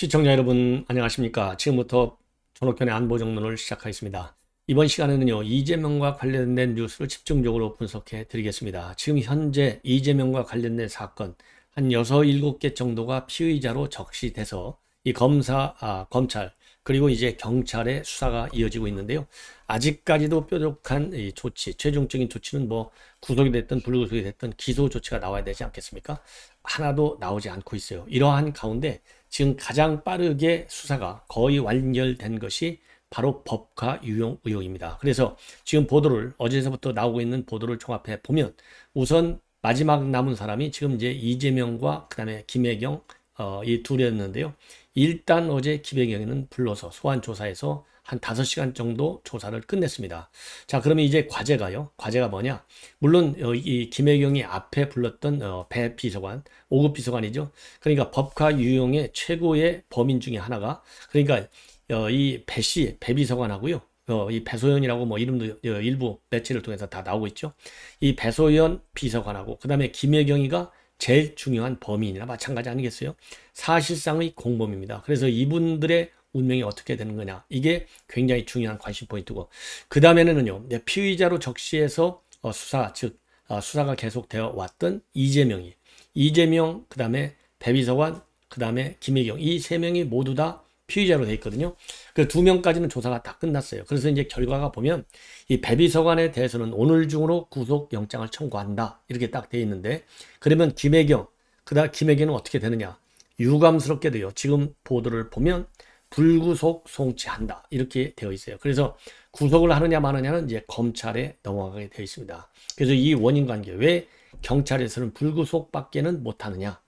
시청자 여러분 안녕하십니까. 지금부터 전옥현의 안보정론을 시작하겠습니다. 이번 시간에는요. 이재명과 관련된 뉴스를 집중적으로 분석해 드리겠습니다. 지금 현재 이재명과 관련된 사건 한 6, 7개 정도가 피의자로 적시돼서 이 검사, 아, 검찰 그리고 이제 경찰의 수사가 이어지고 있는데요. 아직까지도 뾰족한 조치, 최종적인 조치는 뭐 구속이 됐든 불구속이 됐든 기소 조치가 나와야 되지 않겠습니까? 하나도 나오지 않고 있어요. 이러한 가운데 지금 가장 빠르게 수사가 거의 완결된 것이 바로 법화 유용 의혹입니다. 그래서 지금 보도를 어제서부터 나오고 있는 보도를 종합해 보면 우선 마지막 남은 사람이 지금 이제 이재명과 그다음에 김혜경 어, 이 둘이었는데요. 일단 어제 김혜경이 불러서 소환 조사에서 한 5시간 정도 조사를 끝냈습니다. 자, 그러면 이제 과제가요. 과제가 뭐냐? 물론 어, 이 김혜경이 앞에 불렀던 어, 배 비서관, 5급 비서관이죠. 그러니까 법과 유용의 최고의 범인 중에 하나가 그러니까 어, 이 배씨, 배 비서관하고요. 이 배소연이라고 뭐 이름도 일부 매체를 통해서 다 나오고 있죠. 이 배소연 비서관하고 그다음에 김혜경이가 제일 중요한 범인이나 마찬가지 아니겠어요? 사실상의 공범입니다. 그래서 이분들의 운명이 어떻게 되는 거냐 이게 굉장히 중요한 관심 포인트고 그 다음에는요 피의자로 적시해서 어, 수사 즉 아, 수사가 계속되어 왔던 이재명이 이재명 그 다음에 배비서관 그 다음에 김혜경 이 세 명이 모두 다 피의자로 돼 있거든요. 그 두 명까지는 조사가 다 끝났어요. 그래서 이제 결과가 보면 이 배비서관에 대해서는 오늘 중으로 구속영장을 청구한다 이렇게 딱 돼 있는데 그러면 김혜경 그다음 김혜경은 어떻게 되느냐 유감스럽게돼요 지금 보도를 보면 불구속 송치한다 이렇게 되어 있어요. 그래서 구속을 하느냐 마느냐는 이제 검찰에 넘어가게 되어 있습니다. 그래서 이 원인 관계 왜 경찰에서는 불구속밖에는 못하느냐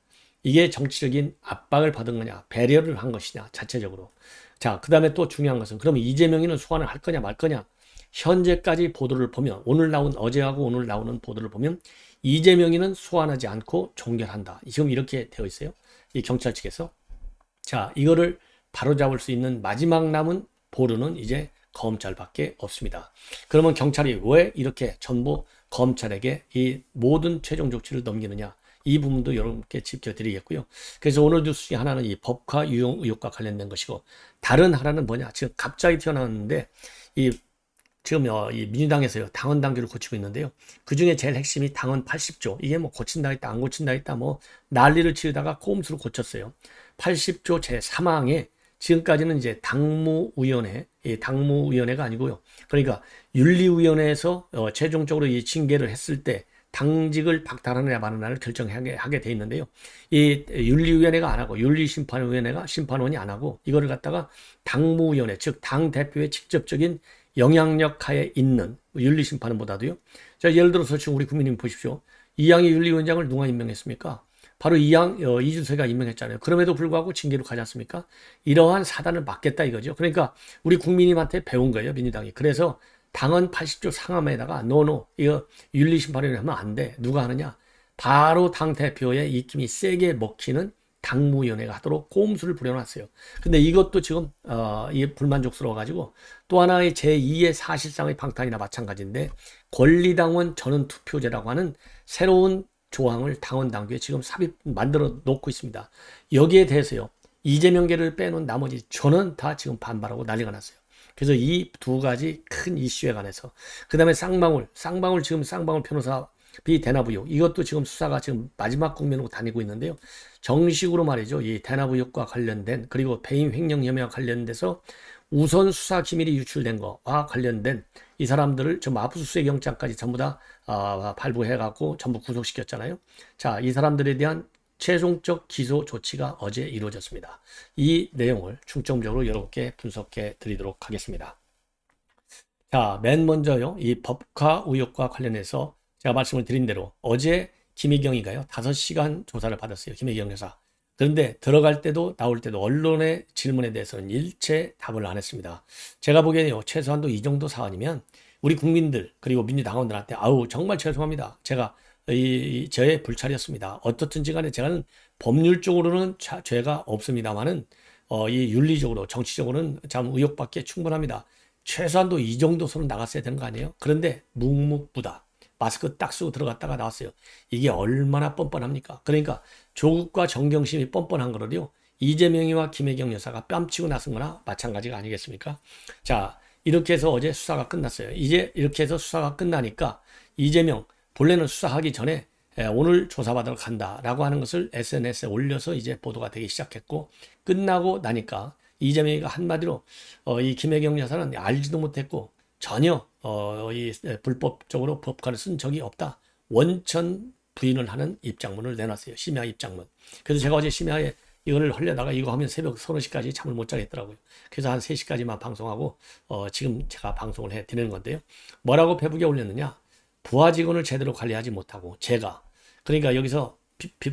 이게 정치적인 압박을 받은 거냐 배려를 한 것이냐 자체적으로 자 그다음에 또 중요한 것은 그럼 이재명이는 소환을 할 거냐 말 거냐 현재까지 보도를 보면 오늘 나온 어제하고 오늘 나오는 보도를 보면 이재명이는 소환하지 않고 종결한다 지금 이렇게 되어 있어요 이 경찰 측에서 자 이거를 바로잡을 수 있는 마지막 남은 보루는 이제 검찰밖에 없습니다. 그러면 경찰이 왜 이렇게 전부 검찰에게 이 모든 최종 조치를 넘기느냐 이 부분도 여러분께 지켜드리겠고요 그래서 오늘 뉴스 중에 하나는 이 법화 유용 의혹과 관련된 것이고 다른 하나는 뭐냐 지금 갑자기 튀어나왔는데 이 지금 어, 이민주당에서 당헌 당규를 고치고 있는데요. 그 중에 제일 핵심이 당헌 80조 이게 뭐 고친다 했다 안 고친다 했다 뭐 난리를 치르다가 꼼수로 고쳤어요. 80조 제 3항에 지금까지는 이제 당무위원회, 당무위원회가 아니고요. 그러니까 윤리위원회에서 어, 최종적으로 이 징계를 했을 때 당직을 박탈하느냐 마느냐를 결정하게 하게 돼 있는데요. 이 윤리위원회가 안 하고 윤리심판위원회가 심판원이 안 하고 이거를 갖다가 당무위원회 즉 당 대표의 직접적인 영향력 하에 있는 윤리심판원보다도요. 자 예를 들어서 지금 우리 국민님 보십시오. 이양희 윤리위원장을 누가 임명했습니까? 바로 이양 어, 이준석이가 임명했잖아요. 그럼에도 불구하고 징계로 가지 않습니까? 이러한 사단을 막겠다 이거죠. 그러니까 우리 국민님한테 배운 거예요, 민주당이. 그래서 당헌 80조 상함에다가 노노 이거 윤리심판위원 하면 안 돼. 누가 하느냐? 바로 당 대표의 입김이 세게 먹히는 당무위원회가 하도록 꼼수를 부려놨어요. 근데 이것도 지금 어, 불만족스러워가지고 또 하나의 제2의 사실상의 방탄이나 마찬가지인데 권리당원 전원 투표제라고 하는 새로운 조항을 당원 당규에 지금 삽입 만들어 놓고 있습니다. 여기에 대해서요. 이재명계를 빼놓은 나머지 저는 다 지금 반발하고 난리가 났어요. 그래서 이 두 가지 큰 이슈에 관해서 그 다음에 쌍방울 쌍방울 지금 쌍방울 변호사 비 대나부역 이것도 지금 수사가 지금 마지막 국면으로 다니고 있는데요. 정식으로 말이죠. 이 대나부역과 관련된 그리고 배임 횡령 혐의와 관련돼서 우선 수사 기밀이 유출된 거와 관련된 이 사람들을 지금 압수수색 영장까지 전부 다 어, 발부해갖고 전부 구속시켰잖아요. 자, 이 사람들에 대한 최종적 기소 조치가 어제 이루어졌습니다. 이 내용을 중점적으로 여러분께 분석해 드리도록 하겠습니다. 자, 맨 먼저요. 이 법카 의혹과 관련해서 제가 말씀을 드린 대로 어제 김희경이가요 5시간 조사를 받았어요. 김희경회사 그런데 들어갈 때도 나올 때도 언론의 질문에 대해서는 일체 답을 안 했습니다. 제가 보기에는 최소한도 이 정도 사안이면 우리 국민들 그리고 민주당원들한테 아우 정말 죄송합니다. 제가 이, 저의 불찰이었습니다. 어떻든지 간에 제가 법률적으로는 차, 죄가 없습니다만은 어, 이 윤리적으로 정치적으로는 참 의혹밖에 충분합니다. 최소한도 이 정도 선은 나갔어야 되는 거 아니에요? 그런데 묵묵부다. 마스크 딱 쓰고 들어갔다가 나왔어요. 이게 얼마나 뻔뻔합니까? 그러니까 조국과 정경심이 뻔뻔한 거를요. 이재명이와 김혜경 여사가 뺨치고 나선 거나 마찬가지가 아니겠습니까? 자, 이렇게 해서 어제 수사가 끝났어요. 이제 이렇게 해서 수사가 끝나니까 이재명 본래는 수사하기 전에 오늘 조사받으러 간다라고 하는 것을 SNS에 올려서 이제 보도가 되기 시작했고 끝나고 나니까 이재명이가 한마디로 어, 이 김혜경 여사는 알지도 못했고 전혀 어, 이 불법적으로 법관을 쓴 적이 없다. 원천 부인을 하는 입장문을 내놨어요. 심야 입장문. 그래서 제가 어제 심야에 이거를 하려다가 이거 하면 새벽 30시까지 잠을 못 자겠더라고요. 그래서 한 3시까지만 방송하고 어, 지금 제가 방송을 해드리는 건데요. 뭐라고 배북에 올렸느냐. 부하 직원을 제대로 관리하지 못하고 제가 그러니까 여기서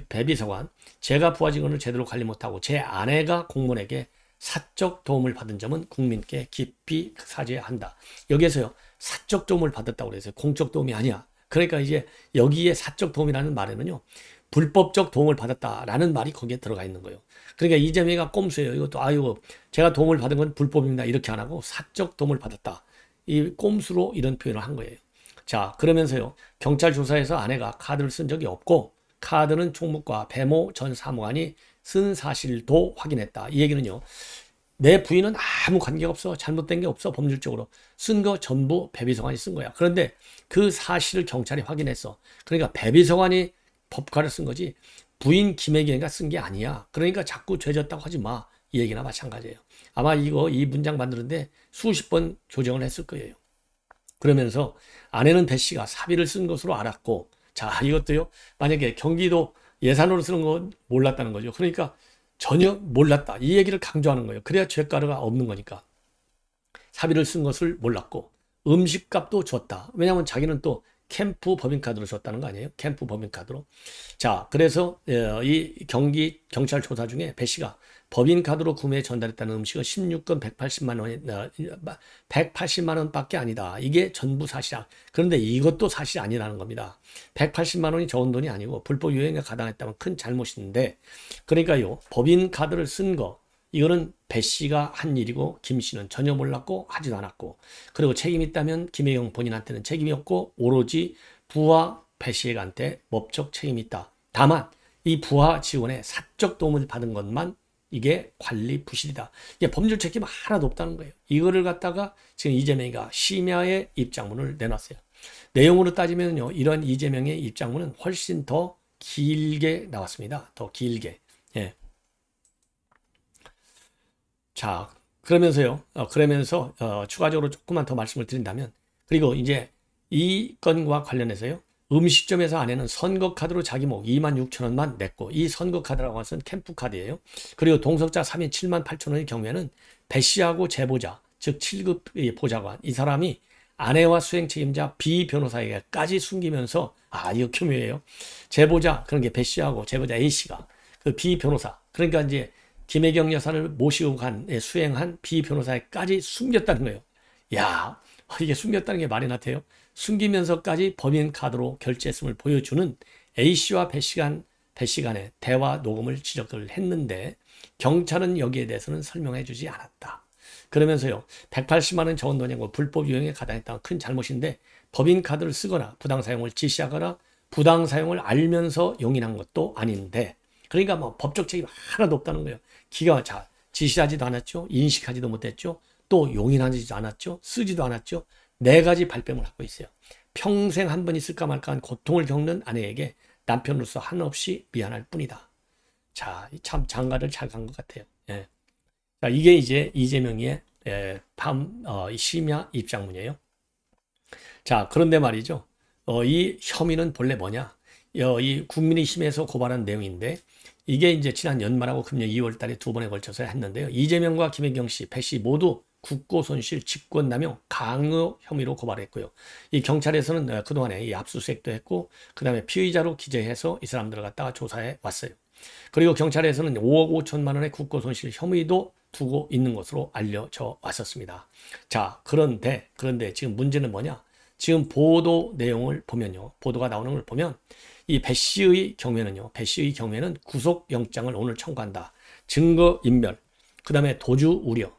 배비서관 제가 부하 직원을 제대로 관리 못하고 제 아내가 공무원에게 사적 도움을 받은 점은 국민께 깊이 사죄한다. 여기에서요, 사적 도움을 받았다고 그래서 공적 도움이 아니야. 그러니까 이제 여기에 사적 도움이라는 말에는요, 불법적 도움을 받았다라는 말이 거기에 들어가 있는 거예요. 그러니까 이 점이가 꼼수예요. 이것도 아유, 제가 도움을 받은 건 불법입니다. 이렇게 안 하고 사적 도움을 받았다. 이 꼼수로 이런 표현을 한 거예요. 자, 그러면서요, 경찰 조사에서 아내가 카드를 쓴 적이 없고, 카드는 총무과 배모 전 사무관이 쓴 사실도 확인했다. 이 얘기는요. 내 부인은 아무 관계가 없어. 잘못된 게 없어. 법률적으로. 쓴 거 전부 배비성환이 쓴 거야. 그런데 그 사실을 경찰이 확인했어. 그러니까 배비성환이 법과를 쓴 거지 부인 김혜경이가 쓴 게 아니야. 그러니까 자꾸 죄졌다고 하지 마. 이 얘기나 마찬가지예요. 아마 이거 이 문장 만드는데 수십 번 조정을 했을 거예요. 그러면서 아내는 배 씨가 사비를 쓴 것으로 알았고 자 이것도요. 만약에 경기도 예산으로 쓰는 건 몰랐다는 거죠. 그러니까 전혀 몰랐다. 이 얘기를 강조하는 거예요. 그래야 죄가루가 없는 거니까. 사비를 쓴 것을 몰랐고 음식값도 줬다. 왜냐하면 자기는 또 캠프 법인카드로 줬다는 거 아니에요? 캠프 법인카드로. 자, 그래서 예, 이 경기 경찰 조사 중에 배 씨가 법인 카드로 구매 전달했다는 음식은 16건 180만 원, 180만 원밖에 아니다. 이게 전부 사실이야. 그런데 이것도 사실 아니라는 겁니다. 180만 원이 적은 돈이 아니고 불법 유행에 가담했다면 큰 잘못인데, 그러니까요, 법인 카드를 쓴 거, 이거는 배 씨가 한 일이고 김 씨는 전혀 몰랐고 하지도 않았고 그리고 책임 있다면 김혜영 본인한테는 책임이 없고 오로지 부하 배 씨에게한테 법적 책임이 있다. 다만 이 부하 지원에 사적 도움을 받은 것만 이게 관리 부실이다. 이게 법률 책임 하나도 없다는 거예요. 이거를 갖다가 지금 이재명이가 심야의 입장문을 내놨어요. 내용으로 따지면요. 이런 이재명의 입장문은 훨씬 더 길게 나왔습니다. 더 길게. 예. 자, 그러면서요. 어, 그러면서 어, 추가적으로 조금만 더 말씀을 드린다면 그리고 이제 이 건과 관련해서요. 음식점에서 아내는 선거카드로 자기 목 2만 6천 원만 냈고 이 선거카드라고 하는 것은 캠프카드예요. 그리고 동석자 3인 7만 8천 원의 경우에는 배 씨하고 제보자, 즉 7급 보좌관 이 사람이 아내와 수행 책임자 B 변호사에게까지 숨기면서 아 이거 교묘해요. 제보자 그런 게 배 씨하고 제보자 A 씨가 그 B 변호사 그러니까 이제 김혜경 여사를 모시고 간 예, 수행한 B 변호사에까지 숨겼다는 거예요. 야 이게 숨겼다는 게 말이 나태요. 숨기면서까지 범인 카드로 결제했음을 보여주는 A씨와 배시간, 배시간의 대화 녹음을 지적을 했는데 경찰은 여기에 대해서는 설명해 주지 않았다. 그러면서요. 180만 원 적은 돈이고 불법 유행에 가담했다는 큰 잘못인데 법인 카드를 쓰거나 부당 사용을 지시하거나 부당 사용을 알면서 용인한 것도 아닌데 그러니까 뭐 법적 책임 하나도 없다는 거예요. 기가 자 지시하지도 않았죠. 인식하지도 못했죠. 또 용인하지도 않았죠. 쓰지도 않았죠. 네 가지 발뺌을 하고 있어요. 평생 한 번 있을까 말까 한 고통을 겪는 아내에게 남편으로서 한없이 미안할 뿐이다. 자, 참 장가를 잘 간 것 같아요. 예. 자, 이게 이제 이재명의 예, 탐, 어, 심야 입장문이에요. 자, 그런데 말이죠. 어, 이 혐의는 본래 뭐냐? 어, 이 국민의힘에서 고발한 내용인데 이게 이제 지난 연말하고 금년 2월 달에 두 번에 걸쳐서 했는데요. 이재명과 김혜경 씨, 배 씨 모두 국고손실, 직권남용, 강요 혐의로 고발했고요. 이 경찰에서는 어, 그동안에 이 압수수색도 했고 그 다음에 피의자로 기재해서 이 사람들을 갖다가 조사해 왔어요. 그리고 경찰에서는 5억 5천만 원의 국고손실 혐의도 두고 있는 것으로 알려져 왔었습니다. 자, 그런데 그런데 지금 문제는 뭐냐? 지금 보도 내용을 보면요. 보도가 나오는 걸 보면 이배 씨의 경우에는요. 배 씨의 경우에는 구속영장을 오늘 청구한다. 증거인멸, 그 다음에 도주 우려,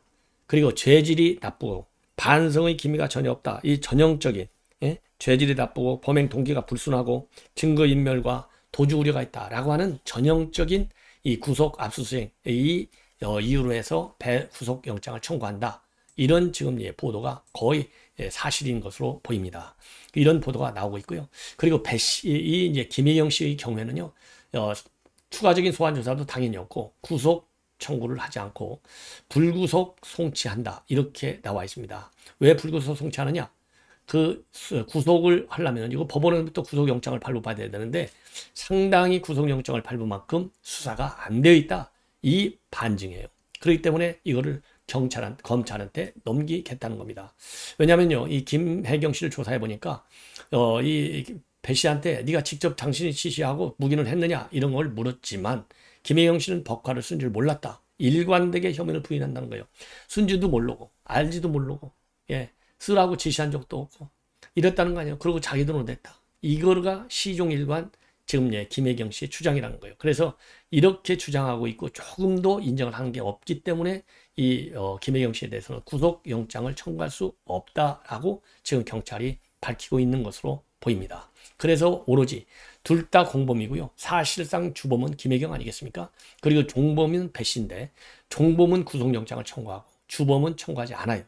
그리고 죄질이 나쁘고 반성의 기미가 전혀 없다. 이 전형적인 예? 죄질이 나쁘고 범행 동기가 불순하고 증거인멸과 도주 우려가 있다라고 하는 전형적인 이 구속 압수수색 이 어, 이유로 해서 배 구속 영장을 청구한다. 이런 지금 예, 보도가 거의 예, 사실인 것으로 보입니다. 이런 보도가 나오고 있고요. 그리고 배씨 이 이제 김혜경 씨의 경우에는요. 어, 추가적인 소환 조사도 당연히 없고 구속 청구를 하지 않고 불구속 송치한다. 이렇게 나와 있습니다. 왜 불구속 송치하느냐? 그 구속을 하려면 이거 법원으로부터 구속영장을 발부받아야 되는데 상당히 구속영장을 발부 만큼 수사가 안 되어 있다. 이 반증이에요. 그렇기 때문에 이거를 경찰한 검찰한테 넘기겠다는 겁니다. 왜냐면요. 이 김혜경 씨를 조사해 보니까 어, 이배 씨한테 네가 직접 당신이 지시하고 묵인을 했느냐 이런 걸 물었지만 김혜영 씨는 법화를쓴줄 몰랐다. 일관되게 혐의를 부인한다는 거예요. 쓴지도 모르고 알지도 모르고 예 쓰라고 지시한 적도 없고 이랬다는 거 아니에요. 그리고 자기 돈으로 냈다. 이거가 시종일관 지금 예 김혜경 씨의 주장이라는 거예요. 그래서 이렇게 주장하고 있고 조금도 인정을 한 게 없기 때문에 이 어, 김혜경 씨에 대해서는 구속영장을 청구할 수 없다라고 지금 경찰이 밝히고 있는 것으로 보입니다. 그래서 오로지 둘다 공범이고요. 사실상 주범은 김혜경 아니겠습니까? 그리고 종범은 배신데 종범은 구속영장을 청구하고 주범은 청구하지 않아요.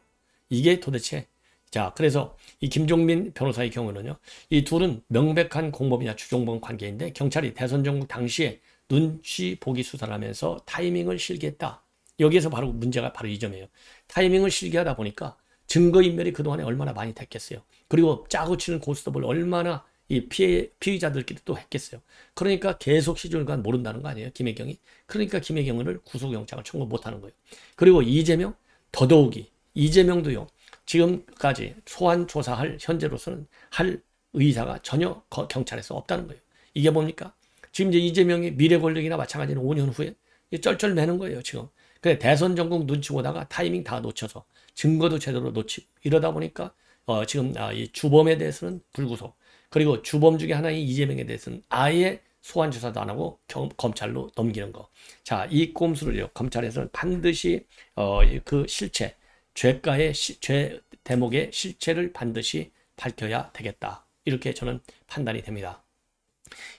이게 도대체 자 그래서 이 김종민 변호사의 경우는요. 이 둘은 명백한 공범이나 주종범 관계인데 경찰이 대선 정국 당시에 눈치 보기 수사를 하면서 타이밍을 실기했다. 여기에서 바로 문제가 바로 이 점이에요. 타이밍을 실기하다 보니까 증거인멸이 그동안에 얼마나 많이 됐겠어요. 그리고 짜고 치는 고스톱을 얼마나 이 피해, 피의자들끼리 또 했겠어요. 그러니까 계속 시중간 모른다는 거 아니에요. 김혜경이. 그러니까 김혜경을 구속영장을 청구 못하는 거예요. 그리고 이재명 더더욱이 이재명도요. 지금까지 소환 조사할 현재로서는 할 의사가 전혀 경찰에서 없다는 거예요. 이게 뭡니까? 지금 이제 이재명이 미래 권력이나 마찬가지로 5년 후에 쩔쩔매는 거예요. 지금. 근데 대선 전국 눈치 보다가 타이밍 다 놓쳐서 증거도 제대로 놓치고 이러다 보니까 어, 지금 아, 이 주범에 대해서는 불구속 그리고 주범 중에 하나인 이재명에 대해서는 아예 소환 조사도 안 하고 경, 검찰로 넘기는 거. 자, 이 꼼수를요. 검찰에서는 반드시 어, 그 실체, 죄가의 시, 죄 대목의 실체를 반드시 밝혀야 되겠다. 이렇게 저는 판단이 됩니다.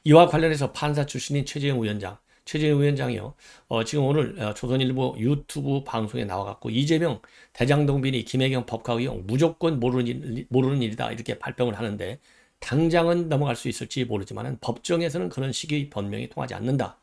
이와 관련해서 판사 출신인 최재형 위원장, 최재형 위원장이요. 어, 지금 오늘 어, 조선일보 유튜브 방송에 나와갖고 이재명 대장동빈이 김혜경 법학위원 무조건 모르는, 일, 모르는 일이다 이렇게 발병을 하는데 당장은 넘어갈 수 있을지 모르지만 법정에서는 그런 식의 변명이 통하지 않는다.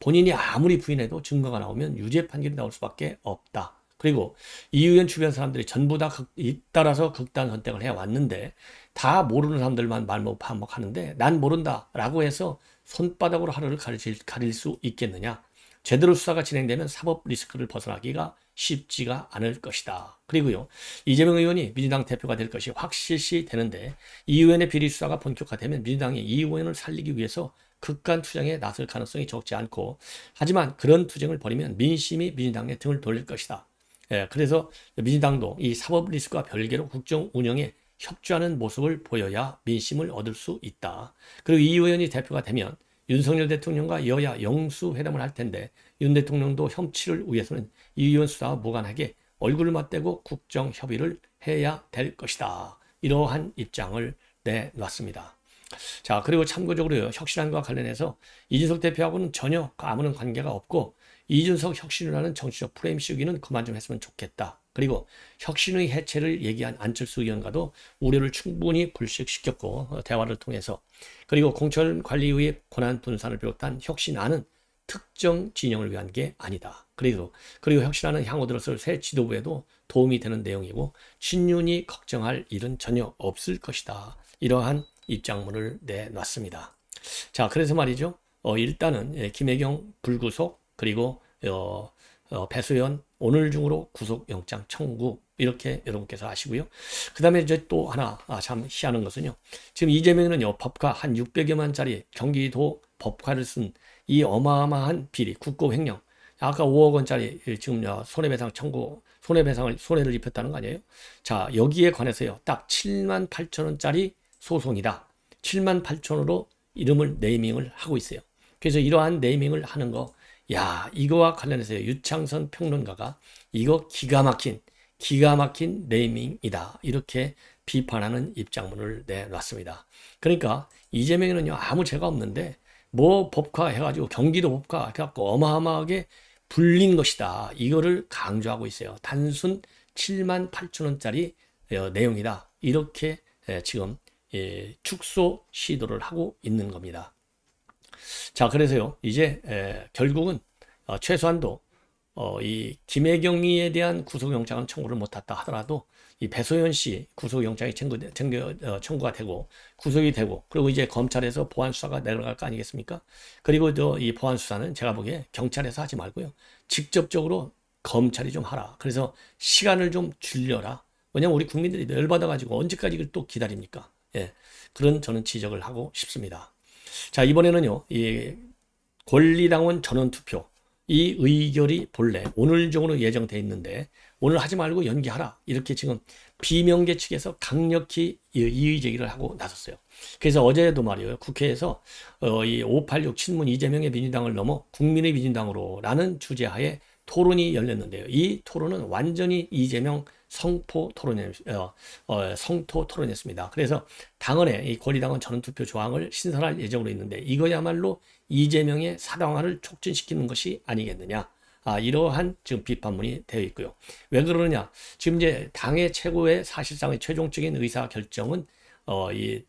본인이 아무리 부인해도 증거가 나오면 유죄 판결이 나올 수밖에 없다. 그리고 이의원 주변 사람들이 전부 다 극, 따라서 극단 선택을 해왔는데 다 모르는 사람들만 말 못 반복하는데 난 모른다 라고 해서 손바닥으로 하루를 가릴, 가릴 수 있겠느냐. 제대로 수사가 진행되면 사법 리스크를 벗어나기가 쉽지가 않을 것이다. 그리고요. 이재명 의원이 민주당 대표가 될 것이 확실시 되는데 이 의원의 비리 수사가 본격화되면 민주당이 이 의원을 살리기 위해서 극한 투쟁에 나설 가능성이 적지 않고 하지만 그런 투쟁을 벌이면 민심이 민주당의 등을 돌릴 것이다. 예, 그래서 민주당도 이 사법 리스크와 별개로 국정 운영에 협조하는 모습을 보여야 민심을 얻을 수 있다. 그리고 이 의원이 대표가 되면 윤석열 대통령과 여야 영수회담을 할 텐데 윤 대통령도 협치를 위해서는 이의원 수사와 무관하게 얼굴을 맞대고 국정 협의를 해야 될 것이다. 이러한 입장을 내놨습니다. 자 그리고 참고적으로 혁신안과 관련해서 이준석 대표하고는 전혀 아무런 관계가 없고 이준석 혁신이라는 정치적 프레임 씌우기는 그만 좀 했으면 좋겠다. 그리고 혁신의 해체를 얘기한 안철수 의원과도 우려를 충분히 불식시켰고 어, 대화를 통해서 그리고 공천관리위의 권한 분산을 비롯한 혁신안은 특정 진영을 위한 게 아니다. 그래도 그리고 혁신하는 향후 들어설 새 지도부에도 도움이 되는 내용이고 신윤이 걱정할 일은 전혀 없을 것이다. 이러한 입장문을 내놨습니다. 자, 그래서 말이죠. 어, 일단은 예, 김혜경 불구속 그리고 어, 어, 배수연 오늘 중으로 구속영장 청구 이렇게 여러분께서 아시고요. 그 다음에 이제 또 하나 아, 참 희한한 것은요. 지금 이재명은 여법과 한 600여만 짜리 경기도 법과를 쓴이 어마어마한 비리, 국고 횡령, 아까 5억 원짜리 지금 손해배상 청구, 손해배상을 손해를 입혔다는 거 아니에요? 자 여기에 관해서요, 딱 7만 8천 원짜리 소송이다. 7만 8천으로 이름을 네이밍을 하고 있어요. 그래서 이러한 네이밍을 하는 거, 야 이거와 관련해서 유창선 평론가가 이거 기가 막힌 기가 막힌 네이밍이다 이렇게 비판하는 입장문을 내놨습니다. 그러니까 이재명에는요 아무 죄가 없는데 뭐 법화 해가지고 경기도 법화 해갖고 어마어마하게 불린 것이다. 이거를 강조하고 있어요. 단순 7만 8천 원짜리 어, 내용이다. 이렇게 지금 예, 축소 시도를 하고 있는 겁니다. 자 그래서요 이제 결국은 어, 최소한도 어, 이 김혜경이에 대한 구속영장은 청구를 못했다 하더라도 이 배소연 씨 구속영장이 청구, 청구, 어, 청구가 되고 구속이 되고 그리고 이제 검찰에서 보안 수사가 내려갈 거 아니겠습니까? 그리고 저 이 보안 수사는 제가 보기에 경찰에서 하지 말고요. 직접적으로 검찰이 좀 하라. 그래서 시간을 좀 줄여라. 왜냐면 우리 국민들이 열받아 가지고 언제까지 이걸 또 기다립니까? 예. 그런 저는 지적을 하고 싶습니다. 자, 이번에는요. 이 권리당원 전원 투표 이 의결이 본래 오늘 중으로 예정돼 있는데 오늘 하지 말고 연기하라. 이렇게 지금 비명계 측에서 강력히 이의 제기를 하고 나섰어요. 그래서 어제도 말이에요. 국회에서 어, 이586 친문 이재명의 민주당을 넘어 국민의 민주당으로라는 주제하에 토론이 열렸는데요. 이 토론은 완전히 이재명 성포 토론이, 어, 어, 성토 토론이었습니다. 그래서 당헌에 이 권리당원 전원투표 조항을 신설할 예정으로 있는데 이거야말로 이재명의 사당화를 촉진시키는 것이 아니겠느냐. 아, 이러한 지금 비판문이 되어 있고요. 왜 그러느냐? 지금 이제 당의 최고의 사실상의 최종적인 의사 결정은 어, 이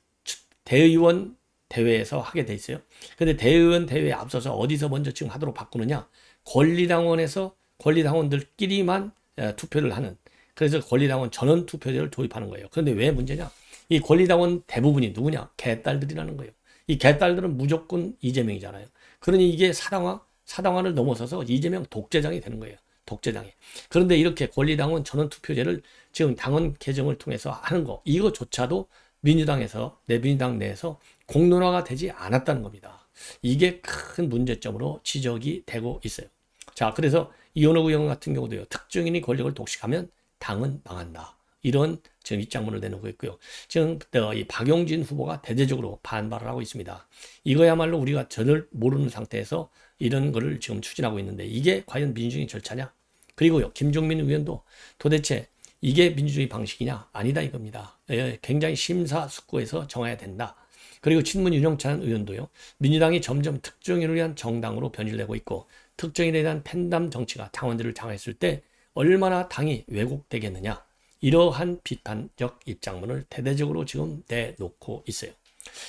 대의원 대회에서 하게 돼 있어요. 근데 대의원 대회에 앞서서 어디서 먼저 지금 하도록 바꾸느냐? 권리당원에서 권리당원들끼리만 투표를 하는 그래서 권리당원 전원 투표제를 도입하는 거예요. 그런데 왜 문제냐? 이 권리당원 대부분이 누구냐? 개딸들이라는 거예요. 이 개딸들은 무조건 이재명이잖아요. 그러니 이게 사당화 사당화를 넘어서서 이재명 독재장이 되는 거예요. 독재당에. 그런데 이렇게 권리당은 전원투표제를 지금 당원 개정을 통해서 하는 거 이거조차도 민주당에서 내민주당 내에서 공론화가 되지 않았다는 겁니다. 이게 큰 문제점으로 지적이 되고 있어요. 자 그래서 이현우 의원 같은 경우도요. 특정인이 권력을 독식하면 당은 망한다. 이런 지금 입장문을 내놓고 있고요. 지금 이 박용진 후보가 대대적으로 반발을 하고 있습니다. 이거야말로 우리가 전혀 모르는 상태에서 이런 거를 지금 추진하고 있는데 이게 과연 민주주의 절차냐? 그리고요. 김종민 의원도 도대체 이게 민주주의 방식이냐? 아니다 이겁니다. 예, 굉장히 심사숙고해서 정해야 된다. 그리고 친문 윤영찬 의원도요. 민주당이 점점 특정인을 위한 정당으로 변질되고 있고 특정인에 대한 팬덤 정치가 당원들을 당했을 때 얼마나 당이 왜곡되겠느냐. 이러한 비판적 입장문을 대대적으로 지금 내놓고 있어요.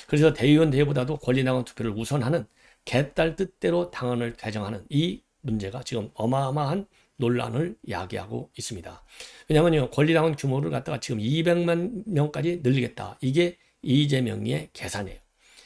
그래서 대의원 대회보다도 권리나원 투표를 우선하는 개딸 뜻대로 당헌을 개정하는 이 문제가 지금 어마어마한 논란을 야기하고 있습니다. 왜냐면요 권리당원 규모를 갖다가 지금 200만 명까지 늘리겠다. 이게 이재명의 계산이에요.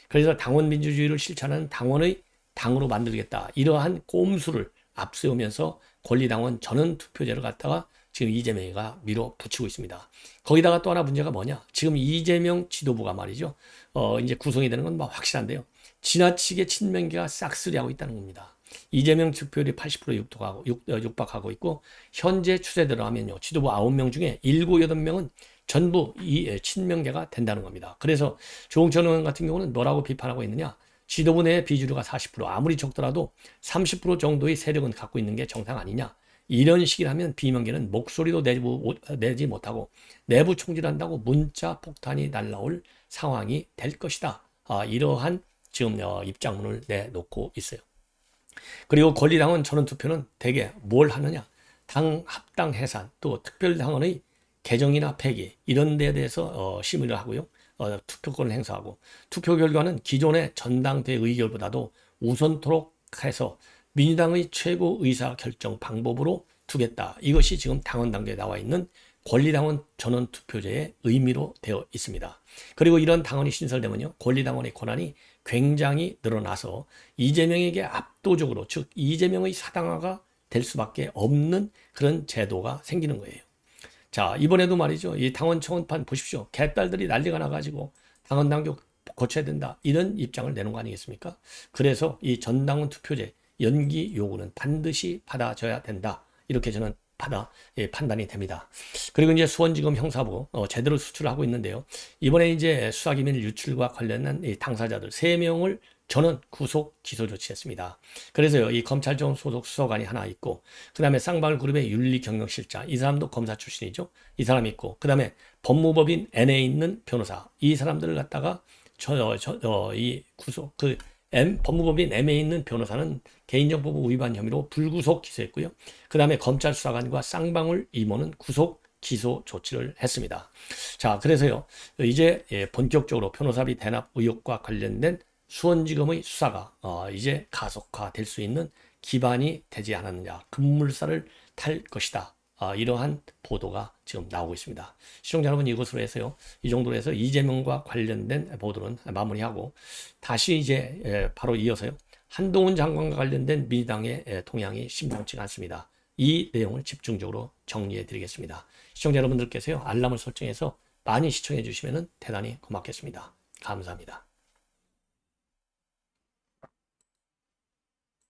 그래서 당원 민주주의를 실천하는 당원의 당으로 만들겠다. 이러한 꼼수를 앞세우면서 권리당원 전원 투표제를 갖다가 지금 이재명이가 밀어붙이고 있습니다. 거기다가 또 하나 문제가 뭐냐? 지금 이재명 지도부가 말이죠. 어, 이제 구성이 되는 건 뭐 확실한데요. 지나치게 친명계가 싹쓸이하고 있다는 겁니다. 이재명 득표율이 80% 육박하고, 육, 어, 박하고 있고 현재 추세대로 하면요. 지도부 9명 중에 7, 8명은 전부 이 친명계가 된다는 겁니다. 그래서 조홍천 의원 같은 경우는 뭐라고 비판하고 있느냐? 지도부 내 비주류가 40% 아무리 적더라도 30% 정도의 세력은 갖고 있는 게 정상 아니냐? 이런 식이라 면 비명계는 목소리도 내지, 내지 못하고 내부 총질한다고 문자 폭탄이 날라올 상황이 될 것이다. 아, 이러한 지금 어, 입장문을 내놓고 있어요. 그리고 권리당원 전원투표는 대개 뭘 하느냐? 당 합당 해산 또 특별당원의 개정이나 폐기 이런 데 대해서 어, 심의를 하고요. 어, 투표권을 행사하고 투표 결과는 기존의 전당대 의결보다도 우선토록 해서 민주당의 최고 의사 결정 방법으로 두겠다. 이것이 지금 당원 단계에 나와 있는 권리당원 전원 투표제의 의미로 되어 있습니다. 그리고 이런 당원이 신설되면요. 권리당원의 권한이 굉장히 늘어나서 이재명에게 압도적으로 즉 이재명의 사당화가 될 수밖에 없는 그런 제도가 생기는 거예요. 자 이번에도 말이죠. 이 당원 청원판 보십시오. 개딸들이 난리가 나가지고 당원 당규 고쳐야 된다. 이런 입장을 내는 거 아니겠습니까? 그래서 이 전당원 투표제 연기 요구는 반드시 받아줘야 된다. 이렇게 저는 받아 예, 판단이 됩니다. 그리고 이제 수원지검 형사부 어, 제대로 수출하고 을 있는데요. 이번에 이제 수사기밀 유출과 관련한 당사자들 3명을 저는 구속 기소 조치했습니다. 그래서요, 이 검찰청 소속 수사관이 하나 있고, 그 다음에 쌍방울 그룹의 윤리 경력실장, 이 사람도 검사 출신이죠. 이 사람 있고, 그 다음에 법무법인 N에 있는 변호사, 이 사람들을 갖다가 저, 저, 저, 어, 이 구속, 그 M, 법무법인 M에 있는 변호사는 개인정보법 위반 혐의로 불구속 기소했고요. 그 다음에 검찰 수사관과 쌍방울 임원은 구속 기소 조치를 했습니다. 자, 그래서요. 이제 예, 본격적으로 변호사비 대납 의혹과 관련된 수원지검의 수사가 어, 이제 가속화될 수 있는 기반이 되지 않았느냐. 급물살을 탈 것이다. 아, 이러한 보도가 지금 나오고 있습니다. 시청자 여러분 이것으로 해서요. 이 정도로 해서 이재명과 관련된 보도는 마무리하고 다시 이제 예, 바로 이어서요. 한동훈 장관과 관련된 민주당의 예, 동향이 심상치가 않습니다. 이 내용을 집중적으로 정리해 드리겠습니다. 시청자 여러분들께서요. 알람을 설정해서 많이 시청해 주시면 대단히 고맙겠습니다. 감사합니다.